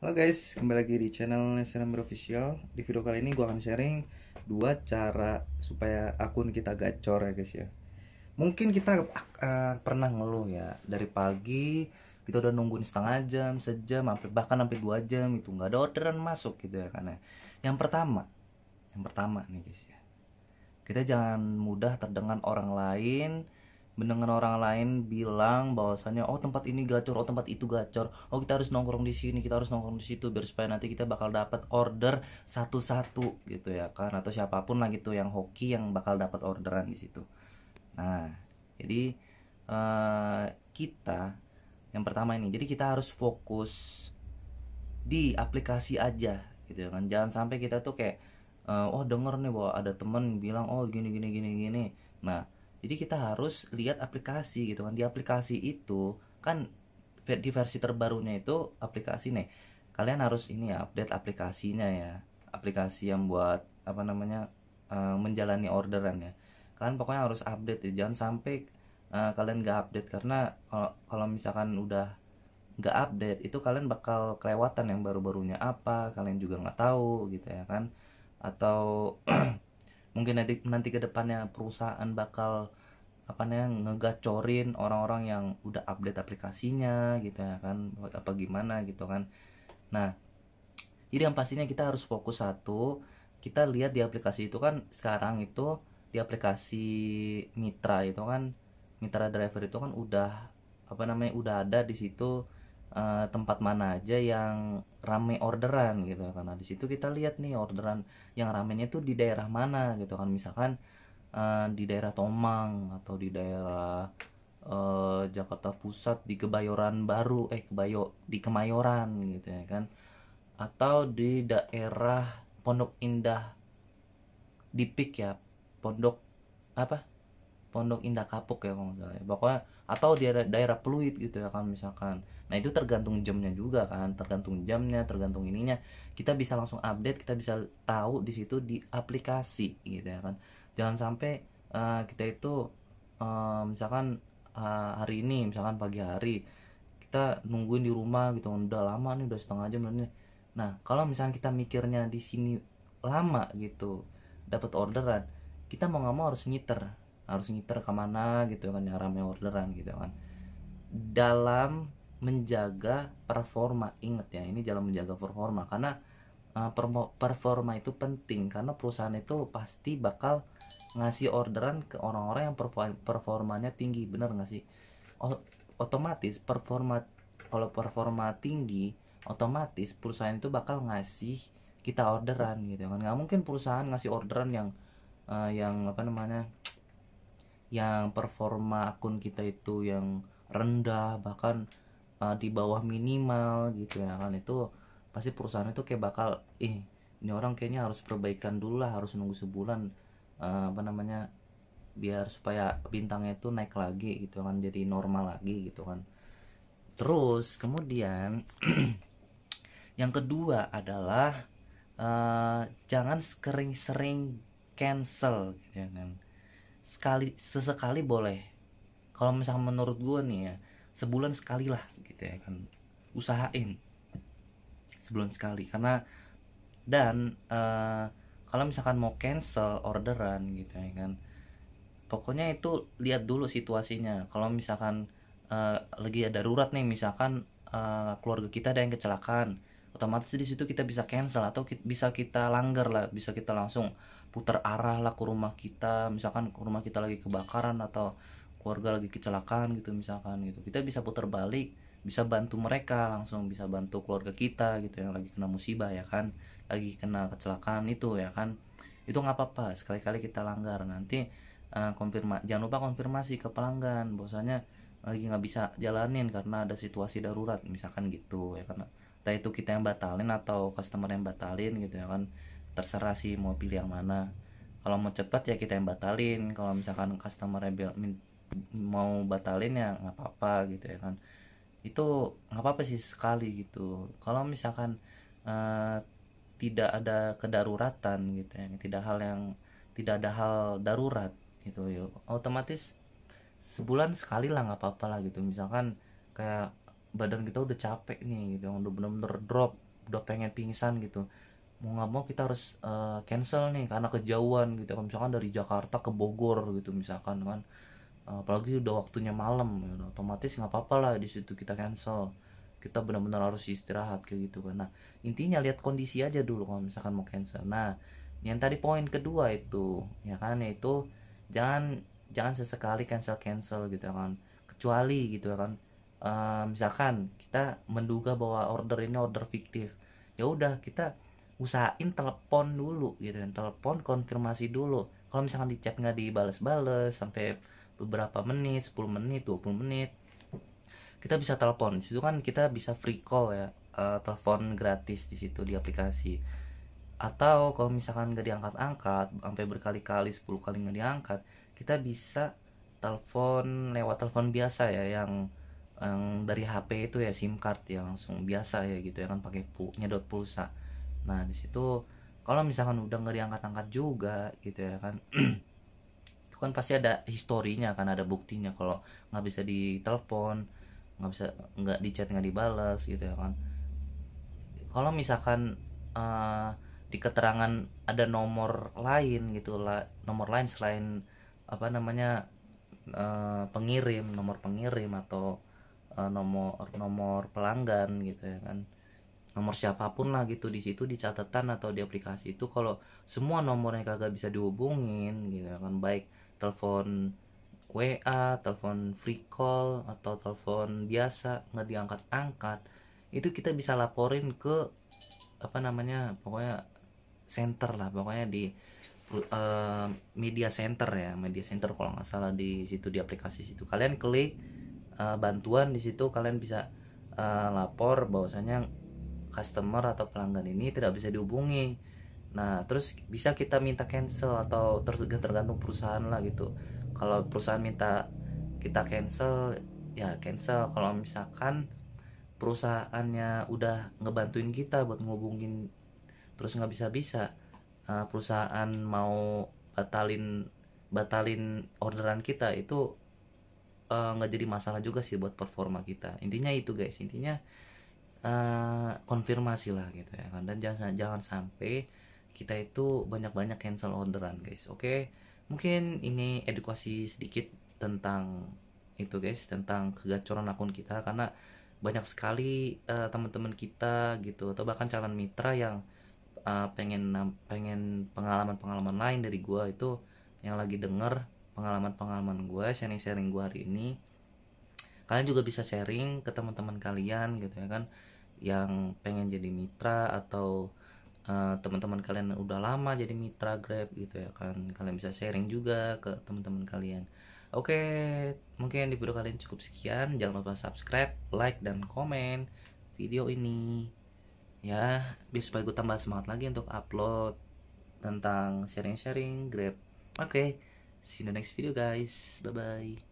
Halo guys, kembali lagi di channel Serember Official Di video kali ini gue akan sharing dua cara supaya akun kita gacor ya guys ya Mungkin kita uh, pernah ngeluh ya Dari pagi kita udah nungguin setengah jam, sejam, hampir, bahkan hampir dua jam itu nggak ada orderan masuk gitu ya karena ya. Yang pertama, yang pertama nih guys ya Kita jangan mudah terdengar orang lain mendengar orang lain bilang bahwasannya oh tempat ini gacor oh tempat itu gacor oh kita harus nongkrong di sini kita harus nongkrong di situ biar supaya nanti kita bakal dapat order satu-satu gitu ya kan atau siapapun lah gitu yang hoki yang bakal dapat orderan di situ nah jadi uh, kita yang pertama ini jadi kita harus fokus di aplikasi aja gitu ya kan jangan sampai kita tuh kayak uh, oh denger nih bahwa ada temen bilang oh gini gini gini gini nah jadi kita harus lihat aplikasi gitu kan di aplikasi itu kan di versi terbarunya itu aplikasi nih kalian harus ini ya update aplikasinya ya aplikasi yang buat apa namanya uh, menjalani orderan ya kalian pokoknya harus update ya jangan sampai uh, kalian gak update karena kalau misalkan udah gak update itu kalian bakal kelewatan yang baru-barunya apa kalian juga nggak tahu gitu ya kan atau mungkin nanti nanti kedepannya perusahaan bakal apa namanya ngegacorin orang-orang yang udah update aplikasinya gitu ya kan apa gimana gitu kan nah jadi yang pastinya kita harus fokus satu kita lihat di aplikasi itu kan sekarang itu di aplikasi mitra itu kan mitra driver itu kan udah apa namanya udah ada di situ eh, tempat mana aja yang rame orderan gitu karena di situ kita lihat nih orderan yang ramenya itu di daerah mana gitu kan misalkan Eh, di daerah Tomang atau di daerah uh, Jakarta Pusat di Kebayoran Baru eh Kebayo di Kemayoran gitu ya kan atau di daerah Pondok Indah di Pik ya Pondok apa Pondok Indah Kapuk ya kalau misalnya pokoknya atau di daerah, daerah Pluit gitu ya kan misalkan nah itu tergantung jamnya juga kan tergantung jamnya tergantung ininya kita bisa langsung update kita bisa tahu di situ di aplikasi gitu ya kan jangan sampai uh, kita itu uh, misalkan uh, hari ini misalkan pagi hari kita nungguin di rumah gitu udah lama nih udah setengah jam nih nah kalau misalkan kita mikirnya di sini lama gitu dapat orderan kita mau nggak mau harus ngiter harus ngiter kemana gitu kan yang ramai orderan gitu kan dalam menjaga performa inget ya ini dalam menjaga performa karena uh, performa itu penting karena perusahaan itu pasti bakal ngasih orderan ke orang-orang yang performanya tinggi bener nggak sih o otomatis performa kalau performa tinggi otomatis perusahaan itu bakal ngasih kita orderan gitu kan nggak mungkin perusahaan ngasih orderan yang uh, yang apa namanya yang performa akun kita itu yang rendah bahkan uh, di bawah minimal gitu ya kan itu pasti perusahaan itu kayak bakal ih eh, ini orang kayaknya harus perbaikan dulu lah harus nunggu sebulan Eh, apa namanya biar supaya bintangnya itu naik lagi gitu kan jadi normal lagi gitu kan terus kemudian yang kedua adalah uh, jangan sering-sering cancel gitu kan sekali sesekali boleh kalau misalnya menurut gue nih ya sebulan sekali lah gitu ya kan usahain sebulan sekali karena dan uh, kalau misalkan mau cancel orderan gitu ya kan pokoknya itu lihat dulu situasinya kalau misalkan uh, lagi ada darurat nih misalkan uh, keluarga kita ada yang kecelakaan otomatis di situ kita bisa cancel atau kita, bisa kita langgar lah bisa kita langsung putar arah lah ke rumah kita misalkan ke rumah kita lagi kebakaran atau keluarga lagi kecelakaan gitu misalkan gitu kita bisa putar balik bisa bantu mereka langsung bisa bantu keluarga kita gitu yang lagi kena musibah ya kan lagi kena kecelakaan itu ya kan itu nggak apa-apa sekali-kali kita langgar nanti uh, konfirma jangan lupa konfirmasi ke pelanggan bahwasanya lagi nggak bisa jalanin karena ada situasi darurat misalkan gitu ya kan entah itu kita yang batalin atau customer yang batalin gitu ya kan terserah sih mau pilih yang mana kalau mau cepat ya kita yang batalin kalau misalkan customer yang mau batalin ya nggak apa-apa gitu ya kan itu nggak apa-apa sih sekali gitu kalau misalkan uh, tidak ada kedaruratan gitu ya tidak hal yang tidak ada hal darurat gitu yuk otomatis sebulan sekali lah nggak apa-apa lah gitu misalkan kayak badan kita udah capek nih gitu yang udah bener-bener drop udah pengen pingsan gitu mau nggak mau kita harus uh, cancel nih karena kejauhan gitu misalkan dari Jakarta ke Bogor gitu misalkan kan apalagi udah waktunya malam ya, otomatis nggak apa-apa lah di situ kita cancel kita benar-benar harus istirahat kayak gitu kan nah intinya lihat kondisi aja dulu kalau misalkan mau cancel nah yang tadi poin kedua itu ya kan itu jangan jangan sesekali cancel cancel gitu ya kan kecuali gitu ya kan uh, misalkan kita menduga bahwa order ini order fiktif ya udah kita usahain telepon dulu gitu kan telepon konfirmasi dulu kalau misalkan di chat nggak dibales-bales sampai beberapa menit 10 menit 20 menit kita bisa telepon di situ kan kita bisa free call ya uh, telepon gratis di situ di aplikasi atau kalau misalkan nggak diangkat-angkat sampai berkali-kali 10 kali nggak diangkat kita bisa telepon lewat telepon biasa ya yang yang dari HP itu ya SIM card ya langsung biasa ya gitu ya kan pakai pu nyedot pulsa nah di situ kalau misalkan udah nggak diangkat-angkat juga gitu ya kan kan pasti ada historinya kan ada buktinya kalau nggak bisa ditelepon nggak bisa nggak dicat nggak dibalas gitu ya kan kalau misalkan uh, di keterangan ada nomor lain gitu lah nomor lain selain apa namanya uh, pengirim nomor pengirim atau uh, nomor nomor pelanggan gitu ya kan nomor siapapun lah gitu di situ di catatan atau di aplikasi itu kalau semua nomornya kagak bisa dihubungin gitu ya kan baik telepon WA, telepon free call atau telepon biasa nggak diangkat-angkat, itu kita bisa laporin ke apa namanya pokoknya center lah pokoknya di uh, media center ya media center kalau nggak salah di situ di aplikasi situ kalian klik uh, bantuan di situ kalian bisa uh, lapor bahwasanya customer atau pelanggan ini tidak bisa dihubungi Nah, terus bisa kita minta cancel atau tergantung perusahaan lah gitu. Kalau perusahaan minta kita cancel, ya cancel. Kalau misalkan perusahaannya udah ngebantuin kita buat ngubungin terus nggak bisa-bisa uh, perusahaan mau batalin batalin orderan kita itu eh, nggak uh, jadi masalah juga sih buat performa kita intinya itu guys intinya uh, konfirmasi lah gitu ya kan. dan jangan jangan sampai kita itu banyak-banyak cancel orderan guys oke okay? mungkin ini edukasi sedikit tentang itu guys tentang kegacoran akun kita karena banyak sekali uh, teman-teman kita gitu atau bahkan calon mitra yang uh, pengen pengen pengalaman-pengalaman lain dari gua itu yang lagi denger pengalaman-pengalaman gua sharing-sharing gua hari ini kalian juga bisa sharing ke teman-teman kalian gitu ya kan yang pengen jadi mitra atau Eh, teman-teman kalian udah lama jadi mitra Grab gitu ya kan kalian bisa sharing juga ke teman-teman kalian oke mungkin di video kalian cukup sekian jangan lupa subscribe like dan komen video ini ya biar supaya gue tambah semangat lagi untuk upload tentang sharing-sharing Grab oke see you in the next video guys bye bye